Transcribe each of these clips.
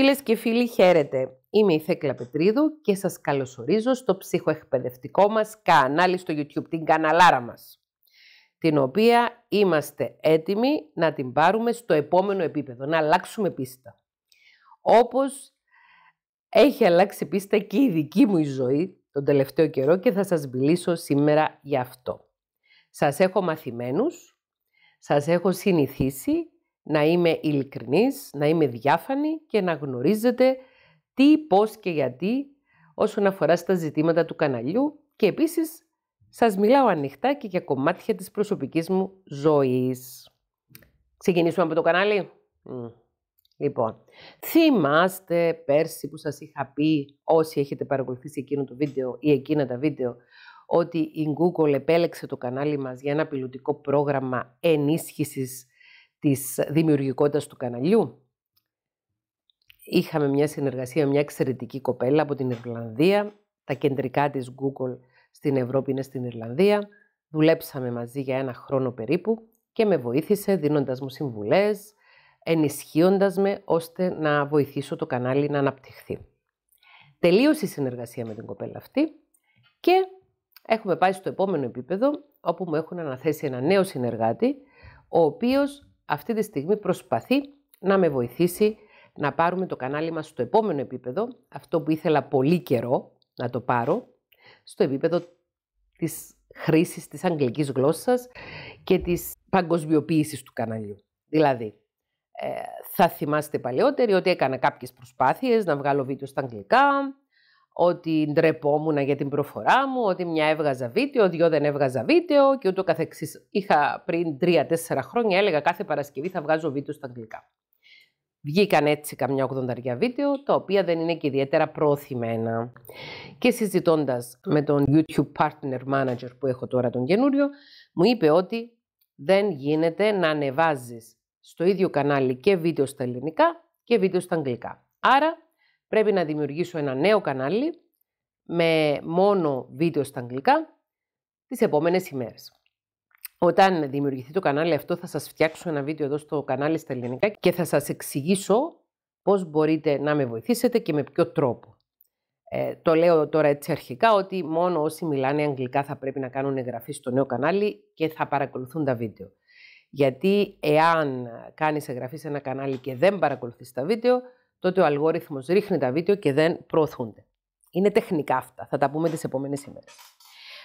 Φίλες και φίλοι, χαίρετε. Είμαι η Θέκλα Πετρίδου και σας καλωσορίζω στο ψυχοεκπαιδευτικό μας κανάλι στο YouTube, την καναλάρα μας, την οποία είμαστε έτοιμοι να την πάρουμε στο επόμενο επίπεδο, να αλλάξουμε πίστα. Όπως έχει αλλάξει πίστα και η δική μου η ζωή τον τελευταίο καιρό και θα σας μιλήσω σήμερα γι' αυτό. Σας έχω μαθημένους, σας έχω συνηθίσει να είμαι ειλικρινής, να είμαι διάφανη και να γνωρίζετε τι, πώς και γιατί όσον αφορά στα ζητήματα του καναλιού και επίσης σας μιλάω ανοιχτά και για κομμάτια της προσωπικής μου ζωής. Ξεκινήσουμε από το κανάλι. Λοιπόν, θυμάστε πέρσι που σας είχα πει όσοι έχετε παρακολουθήσει εκείνο το βίντεο ή εκείνα τα βίντεο ότι η Google επέλεξε το κανάλι μας για ένα πιλωτικό πρόγραμμα ενίσχυσης της δημιουργικότητας του καναλιού. Είχαμε μια συνεργασία με μια εξαιρετική κοπέλα από την Ιρλανδία. Τα κεντρικά της Google στην Ευρώπη είναι στην Ιρλανδία. Δουλέψαμε μαζί για ένα χρόνο περίπου και με βοήθησε δίνοντας μου συμβουλές, ενισχύοντας με ώστε να βοηθήσω το κανάλι να αναπτυχθεί. Τελείωσε η συνεργασία με την κοπέλα αυτή και έχουμε πάει στο επόμενο επίπεδο όπου μου έχουν αναθέσει ένα νέο συνεργάτη ο οποίος αυτή τη στιγμή προσπαθεί να με βοηθήσει να πάρουμε το κανάλι μας στο επόμενο επίπεδο, αυτό που ήθελα πολύ καιρό να το πάρω, στο επίπεδο της χρήσης της αγγλικής γλώσσας και της παγκοσμιοποίησης του καναλιού. Δηλαδή, ε, θα θυμάστε παλαιότεροι ότι έκανα κάποιες προσπάθειες να βγάλω βίντεο στα αγγλικά, ότι ντρεπόμουν για την προφορά μου, ότι μια έβγαζα βίντεο, δυο δεν έβγαζα βίντεο και ούτω καθεξής. Είχα πριν τρία-τέσσερα χρόνια, έλεγα κάθε Παρασκευή θα βγάζω βίντεο στα αγγλικά. Βγήκαν έτσι καμιά ογδονταριά βίντεο, τα οποία δεν είναι και ιδιαίτερα προωθημένα. Και συζητώντας με τον YouTube Partner Manager που έχω τώρα τον καινούριο, μου είπε ότι δεν γίνεται να ανεβάζεις στο ίδιο κανάλι και βίντεο στα ελληνικά και βίντεο στα αγγλικά. Άρα πρέπει να δημιουργήσω ένα νέο κανάλι με μόνο βίντεο στα αγγλικά τις επόμενες ημέρες. Όταν δημιουργηθεί το κανάλι αυτό θα σας φτιάξω ένα βίντεο εδώ στο κανάλι στα ελληνικά και θα σας εξηγήσω πώς μπορείτε να με βοηθήσετε και με ποιο τρόπο. Ε, το λέω τώρα έτσι αρχικά ότι μόνο όσοι μιλάνε αγγλικά θα πρέπει να κάνουν εγγραφή στο νέο κανάλι και θα παρακολουθούν τα βίντεο. Γιατί εάν κάνεις εγγραφή σε ένα κανάλι και δεν παρακολουθείς τα βίντεο, τότε ο αλγόριθμος ρίχνει τα βίντεο και δεν προωθούνται. Είναι τεχνικά αυτά, θα τα πούμε τις επόμενες ημέρες.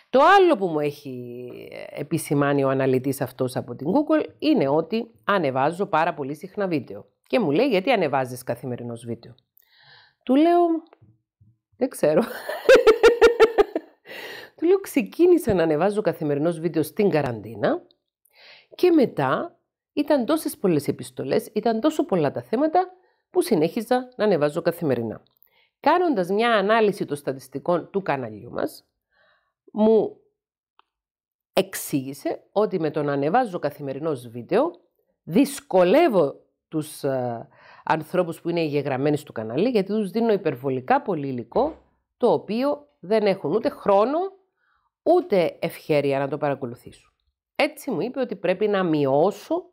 Το άλλο που μου έχει ε, επισημάνει ο αναλυτής αυτός από την Google είναι ότι ανεβάζω πάρα πολύ συχνά βίντεο. Και μου λέει γιατί ανεβάζεις καθημερινός βίντεο. Του λέω, δεν ξέρω. Του λέω ξεκίνησα να ανεβάζω καθημερινός βίντεο στην καραντίνα και μετά ήταν τόσες πολλές επιστολές, ήταν τόσο πολλά τα θέματα που συνέχιζα να ανεβάζω καθημερινά. Κάνοντας μια ανάλυση των στατιστικών του καναλιού μας, μου εξήγησε ότι με τον ανεβάζω καθημερινός βίντεο, δυσκολεύω τους α, ε, ανθρώπους που είναι εγγεγραμμένοι στο κανάλι, γιατί τους δίνω υπερβολικά πολύ υλικό, το οποίο δεν έχουν ούτε χρόνο, ούτε ευχέρεια να το παρακολουθήσουν. Έτσι μου είπε ότι πρέπει να μειώσω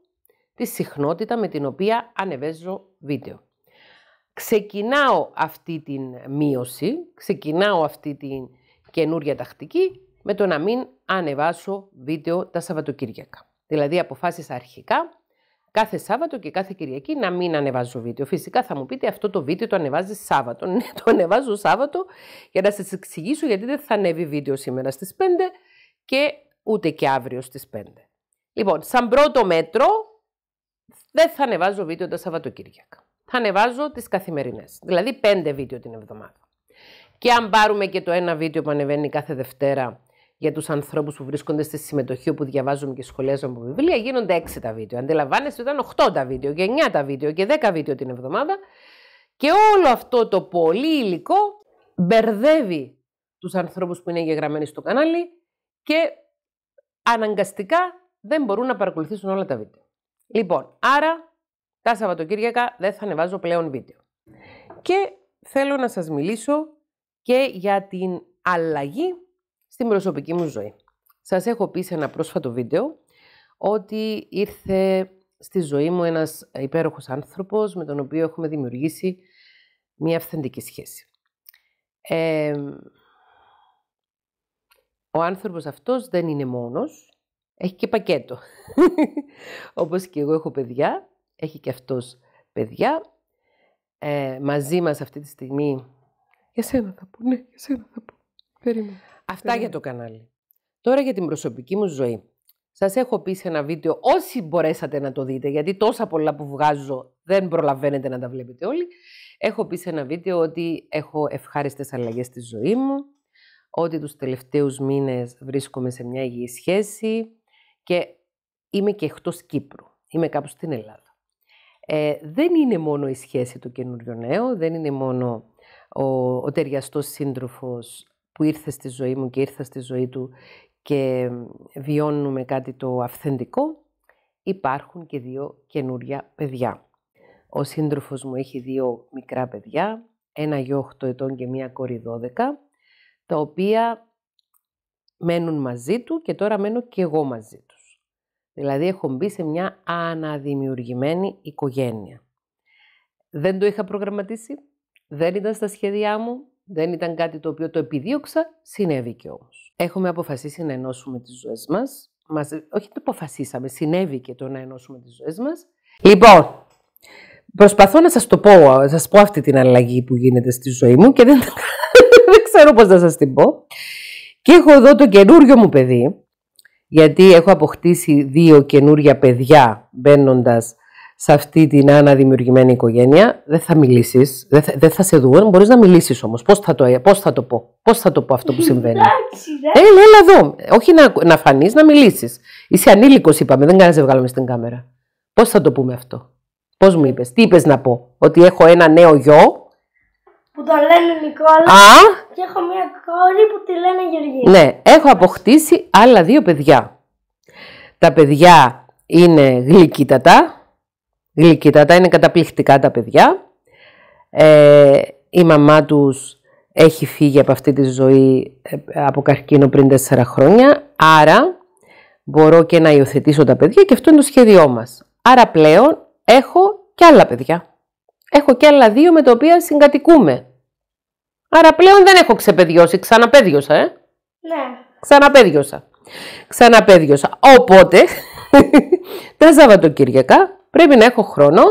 τη συχνότητα με την οποία ανεβέζω βίντεο ξεκινάω αυτή την μείωση, ξεκινάω αυτή την καινούργια τακτική με το να μην ανεβάσω βίντεο τα Σαββατοκύριακα. Δηλαδή αποφάσισα αρχικά κάθε Σάββατο και κάθε Κυριακή να μην ανεβάζω βίντεο. Φυσικά θα μου πείτε αυτό το βίντεο το ανεβάζει Σάββατο. Ναι, το ανεβάζω Σάββατο για να σας εξηγήσω γιατί δεν θα ανέβει βίντεο σήμερα στις 5 και ούτε και αύριο στις 5. Λοιπόν, σαν πρώτο μέτρο δεν θα ανεβάζω βίντεο τα Σαββατοκύριακα θα ανεβάζω τις καθημερινές. Δηλαδή πέντε βίντεο την εβδομάδα. Και αν πάρουμε και το ένα βίντεο που ανεβαίνει κάθε Δευτέρα για τους ανθρώπους που βρίσκονται στη συμμετοχή όπου διαβάζουμε και σχολιάζουμε από βιβλία, γίνονται έξι τα βίντεο. Αντιλαμβάνεστε ότι ήταν 8 τα βίντεο και 9 τα βίντεο και 10 βίντεο την εβδομάδα. Και όλο αυτό το πολύ υλικό μπερδεύει τους ανθρώπους που είναι εγγεγραμμένοι στο κανάλι και αναγκαστικά δεν μπορούν να παρακολουθήσουν όλα τα βίντεο. Λοιπόν, άρα τα Σαββατοκύριακα δεν θα ανεβάζω πλέον βίντεο. Και θέλω να σας μιλήσω και για την αλλαγή στην προσωπική μου ζωή. Σας έχω πει σε ένα πρόσφατο βίντεο ότι ήρθε στη ζωή μου ένας υπέροχος άνθρωπος με τον οποίο έχουμε δημιουργήσει μια αυθεντική σχέση. ο άνθρωπος αυτός δεν είναι μόνος, έχει και πακέτο. Όπως και εγώ έχω παιδιά έχει και αυτός παιδιά. Ε, μαζί μας αυτή τη στιγμή... Για σένα θα πω, ναι, για σένα θα πω. Περίμενε. Αυτά για το κανάλι. Τώρα για την προσωπική μου ζωή. Σας έχω πει σε ένα βίντεο όσοι μπορέσατε να το δείτε, γιατί τόσα πολλά που βγάζω δεν προλαβαίνετε να τα βλέπετε όλοι. Έχω πει σε ένα βίντεο ότι έχω ευχάριστες αλλαγές στη ζωή μου, ότι τους τελευταίους μήνες βρίσκομαι σε μια υγιή σχέση και είμαι και εκτός Κύπρου. Είμαι κάπου στην Ελλάδα. Ε, δεν είναι μόνο η σχέση του καινούριου νέου, δεν είναι μόνο ο, ο ταιριαστός σύντροφος που ήρθε στη ζωή μου και ήρθα στη ζωή του και βιώνουμε κάτι το αυθεντικό, υπάρχουν και δύο καινούρια παιδιά. Ο σύντροφος μου έχει δύο μικρά παιδιά, ένα γιο 8 ετών και μία κόρη 12, τα οποία μένουν μαζί του και τώρα μένω και εγώ μαζί τους. Δηλαδή έχω μπει σε μια αναδημιουργημένη οικογένεια. Δεν το είχα προγραμματίσει, δεν ήταν στα σχέδιά μου, δεν ήταν κάτι το οποίο το επιδίωξα, συνέβη και όμως. Έχουμε αποφασίσει να ενώσουμε τις ζωές μας. μας όχι το αποφασίσαμε, συνέβη και το να ενώσουμε τις ζωές μας. Λοιπόν, προσπαθώ να σας το πω, σας πω αυτή την αλλαγή που γίνεται στη ζωή μου και δεν, δεν ξέρω πώς να σας την πω. Και έχω εδώ το καινούριο μου παιδί, γιατί έχω αποκτήσει δύο καινούρια παιδιά μπαίνοντας σε αυτή την αναδημιουργημένη οικογένεια, δεν θα μιλήσεις. Δεν, θα σε δουν. Μπορείς να μιλήσεις όμως. Πώς θα, το, πώς θα το πω, Πώς θα το πω αυτό που συμβαίνει. Εντάξει, δε. Ε, έλα, έλα εδώ. Όχι να, να φανείς, να μιλήσεις. Είσαι ανήλικος, είπαμε. Δεν κάνεις να στην κάμερα. Πώς θα το πούμε αυτό. Πώς μου είπες, τι είπες να πω, Ότι έχω ένα νέο γιο που τα λένε Νικόλα Α. και έχω μια κόρη που τη λένε Γεωργία. Ναι, έχω αποκτήσει άλλα δύο παιδιά. Τα παιδιά είναι γλυκύτατα, γλυκύτατα, είναι καταπληκτικά τα παιδιά. Ε, η μαμά τους έχει φύγει από αυτή τη ζωή ε, από καρκίνο πριν τέσσερα χρόνια, άρα μπορώ και να υιοθετήσω τα παιδιά και αυτό είναι το σχέδιό μας. Άρα πλέον έχω και άλλα παιδιά έχω και άλλα δύο με τα οποία συγκατοικούμε. Άρα πλέον δεν έχω ξεπαιδιώσει. ξαναπέδιωσα, ε. Ναι. Ξαναπέδιωσα. Ξαναπέδιωσα. Οπότε, τα Σαββατοκύριακα πρέπει να έχω χρόνο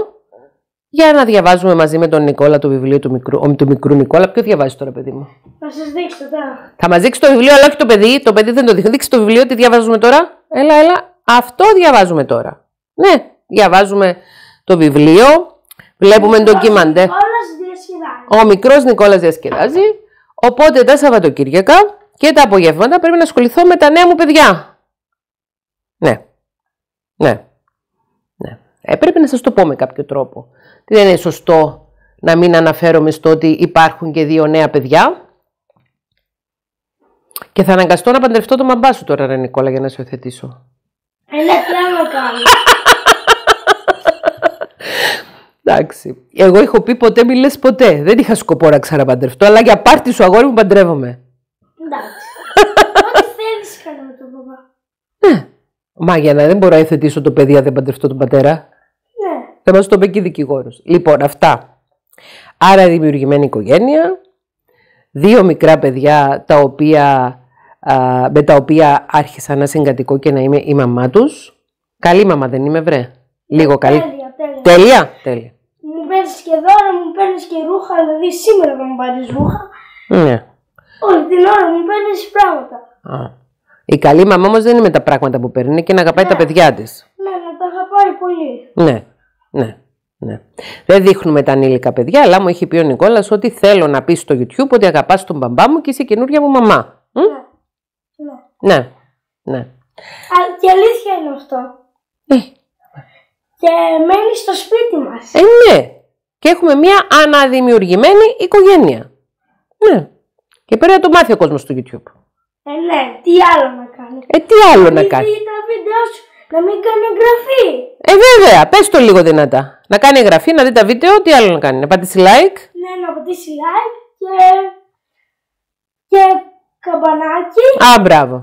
για να διαβάζουμε μαζί με τον Νικόλα το βιβλίο του μικρού, του μικρού Νικόλα. Ποιο διαβάζει τώρα, παιδί μου. Θα σας δείξω τώρα. Θα μας δείξει το βιβλίο, αλλά όχι το παιδί. Το παιδί δεν το δείχνει. Δείξει το βιβλίο, τι διαβάζουμε τώρα. Έλα, έλα. Αυτό διαβάζουμε τώρα. Ναι, διαβάζουμε το βιβλίο Βλέπουμε ντοκιμαντέ. Ο μικρός Νικόλας διασκεδάζει. Οπότε τα Σαββατοκύριακα και τα απογεύματα πρέπει να ασχοληθώ με τα νέα μου παιδιά. Ναι. Ναι. ναι. Ε, πρέπει να σας το πω με κάποιο τρόπο. Δεν είναι σωστό να μην αναφέρομαι στο ότι υπάρχουν και δύο νέα παιδιά. Και θα αναγκαστώ να παντρευτώ το μαμπά σου τώρα, ρε Νικόλα, για να σε οθετήσω. Ένα πράγμα Εντάξει. Εγώ έχω πει ποτέ μη ποτέ. Δεν είχα σκοπό να ξαναπαντρευτώ, αλλά για πάρτι σου αγόρι μου παντρεύομαι. Εντάξει. Ό,τι θέλεις κάνω με τον παπά. Ναι. Μα για να δεν μπορώ να εθετήσω το παιδί αν δεν παντρευτώ τον πατέρα. Ναι. Θα μας το πει και δικηγόρος. Λοιπόν, αυτά. Άρα δημιουργημένη οικογένεια. Δύο μικρά παιδιά τα οποία, α, με τα οποία άρχισα να συγκατοικώ και να είμαι η μαμά τους. Καλή μαμά δεν είμαι βρε. Λίγο καλή. Τέλεια. Τέλεια. τέλεια παίρνει και δώρα, μου παίρνεις και ρούχα. Δηλαδή σήμερα θα μου πάρεις ρούχα. Ναι. Όλη την ώρα μου παίρνεις πράγματα. Α. Η καλή μαμά όμως δεν είναι με τα πράγματα που παίρνει, είναι και να αγαπάει τα ναι. παιδιά της. Ναι, να τα αγαπάει πολύ. Ναι, ναι. Ναι. Δεν δείχνουμε τα ανήλικα παιδιά, αλλά μου έχει πει ο Νικόλας ότι θέλω να πεις στο YouTube ότι αγαπάς τον μπαμπά μου και είσαι καινούργια μου μαμά. Ναι. Ναι. Ναι. ναι. Α, και αλήθεια είναι αυτό. Ναι. Και μένεις στο σπίτι μας. Ε, ναι και έχουμε μια αναδημιουργημένη οικογένεια. Ναι. Και πρέπει να το μάθει ο κόσμος του YouTube. Ε, ναι, τι άλλο να κάνει. Ε, τι άλλο να, να κάνει. Τα βίντεο σου να μην κάνει εγγραφή. Ε, βέβαια, πες το λίγο δυνατά. Να κάνει εγγραφή, να δει τα βίντεο, τι άλλο να κάνει. Να πατήσει like. Ναι, να πατήσει like και. και καμπανάκι. Α, μπράβο.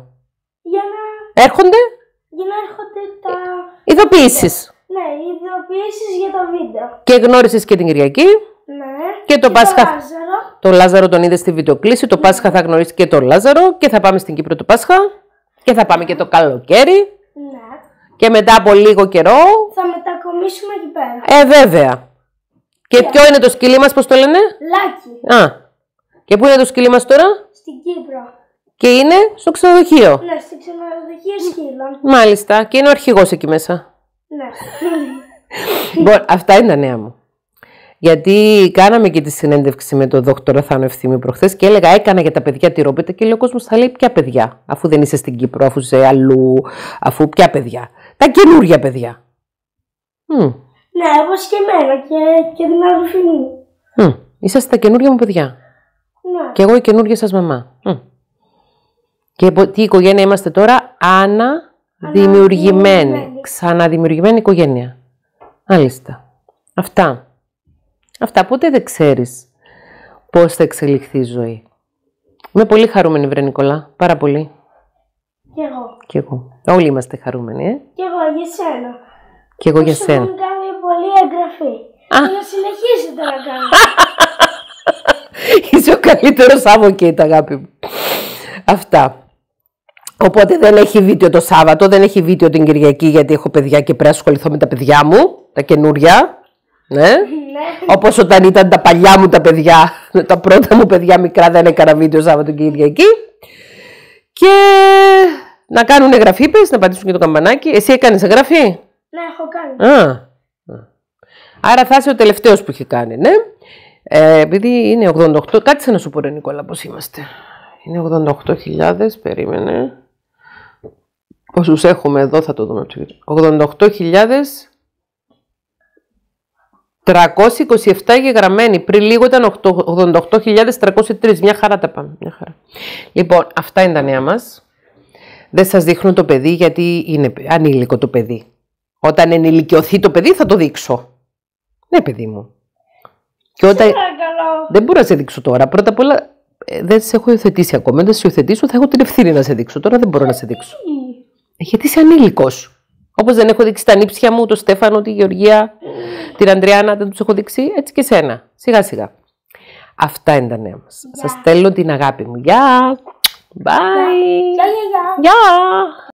Για να. Έρχονται. Για να έρχονται τα. Ειδοποιήσεις ειδοποιήσει για το βίντεο. Και γνώρισες και την Κυριακή. Ναι. Και το Πάσχα. Το Λάζαρο. Το Λάζαρο τον είδες στη βιντεοκλήση. Το ναι. Πάσχα θα γνωρίσεις και το Λάζαρο. Και θα πάμε στην Κύπρο το Πάσχα. Και θα πάμε και το καλοκαίρι. Ναι. Και μετά από λίγο καιρό. Θα μετακομίσουμε εκεί πέρα. Ε, βέβαια. Και yeah. Ναι. ποιο είναι το σκυλί μας, πώς το λένε? Λάκι. Α. Και πού είναι το σκυλί μας τώρα? Στην Κύπρο. Και είναι στο ξενοδοχείο. Ναι, στο ξενοδοχείο σκύλων. Μάλιστα. Και είναι ο αρχηγός εκεί μέσα. Ναι. λοιπόν, αυτά είναι τα νέα μου. Γιατί κάναμε και τη συνέντευξη με τον δόκτωρο Θάνο Ευθύμιο προχθές και έλεγα: Έκανα για τα παιδιά τη ρόπιτα και λέει ο κόσμος θα λέει: Ποια παιδιά, αφού δεν είσαι στην Κύπρο, αφού είσαι αλλού, αφού ποια παιδιά. Τα καινούργια παιδιά. Ναι, εγώ και εμένα και, και την αδερφή μου. mm. Είσαστε τα καινούργια μου παιδιά. Ναι. Και εγώ η καινούργια σας μαμά. Mm. Και τι οικογένεια είμαστε τώρα, ανα. Δημιουργημένη, ξαναδημιουργημένη οικογένεια. Μάλιστα. Αυτά. Αυτά ποτέ δεν ξέρεις πώς θα εξελιχθεί η ζωή. Είμαι πολύ χαρούμενη, βρε Νικολά. Πάρα πολύ. Κι εγώ. Κι εγώ. Όλοι είμαστε χαρούμενοι, ε. Κι εγώ για σένα. Κι εγώ για Όσο σένα. Έχουν κάνει πολύ εγγραφή. Α. Θα συνεχίσετε να κάνει. Είσαι ο καλύτερος advocate, αγάπη μου. Αυτά. Οπότε δεν έχει βίντεο το Σάββατο, δεν έχει βίντεο την Κυριακή γιατί έχω παιδιά και πρέπει να ασχοληθώ με τα παιδιά μου τα καινούρια. Ναι. ναι. Όπως όταν ήταν τα παλιά μου τα παιδιά, τα πρώτα μου παιδιά μικρά δεν έκανα βίντεο Σάββατο και εκεί. Και να κάνουν εγγραφή, πες, να πατήσουν και το καμπανάκι. Εσύ έκανες εγγραφή. Ναι, έχω κάνει. Α. Άρα θα είσαι ο τελευταίος που έχει κάνει, ναι. Ε, επειδή είναι 88, κάτσε να σου πω ρε Νικόλα είμαστε. Είναι 88.000, περίμενε. Πόσου έχουμε εδώ θα το δούμε. 88.000 327 γεγραμμένοι. Πριν λίγο ήταν 88.303. Μια χαρά τα πάμε. Μια χαρά. Λοιπόν, αυτά είναι τα νέα μας. Δεν σας δείχνω το παιδί γιατί είναι ανήλικο το παιδί. Όταν ενηλικιωθεί το παιδί θα το δείξω. Ναι, παιδί μου. Και όταν... Δεν μπορώ να σε δείξω τώρα. Πρώτα απ' όλα ε, δεν σε έχω υιοθετήσει ακόμα. δεν σε υιοθετήσω θα έχω την ευθύνη να σε δείξω. Τώρα δεν μπορώ να σε δείξω. Ε, γιατί είσαι ανήλικος. Όπως δεν έχω δείξει τα νύψια μου, τον Στέφανο, τη Γεωργία, την Αντριάννα, δεν τους έχω δείξει, έτσι και σένα. Σιγά σιγά. Αυτά είναι τα νέα μας. Σας στέλνω την αγάπη μου. Γεια! Bye! Γεια!